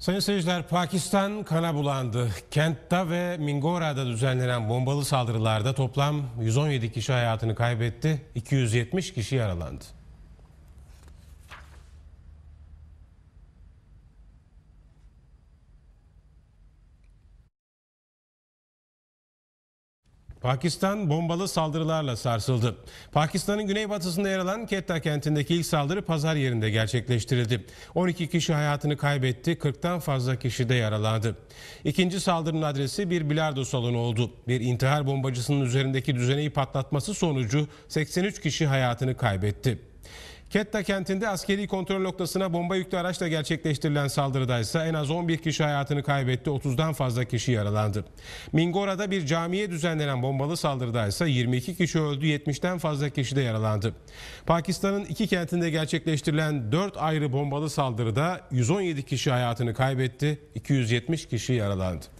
Sayın seyirciler Pakistan kana bulandı. Kentta ve Mingora'da düzenlenen bombalı saldırılarda toplam 117 kişi hayatını kaybetti, 270 kişi yaralandı. Pakistan bombalı saldırılarla sarsıldı. Pakistan'ın güneybatısında yer alan Ketta kentindeki ilk saldırı pazar yerinde gerçekleştirildi. 12 kişi hayatını kaybetti, 40'tan fazla kişi de yaralandı. İkinci saldırının adresi bir bilardo salonu oldu. Bir intihar bombacısının üzerindeki düzeneyi patlatması sonucu 83 kişi hayatını kaybetti. Ketta kentinde askeri kontrol noktasına bomba yüklü araçla gerçekleştirilen saldırıda ise en az 11 kişi hayatını kaybetti, 30'dan fazla kişi yaralandı. Mingora'da bir camiye düzenlenen bombalı saldırıda ise 22 kişi öldü, 70'ten fazla kişi de yaralandı. Pakistan'ın iki kentinde gerçekleştirilen 4 ayrı bombalı saldırıda 117 kişi hayatını kaybetti, 270 kişi yaralandı.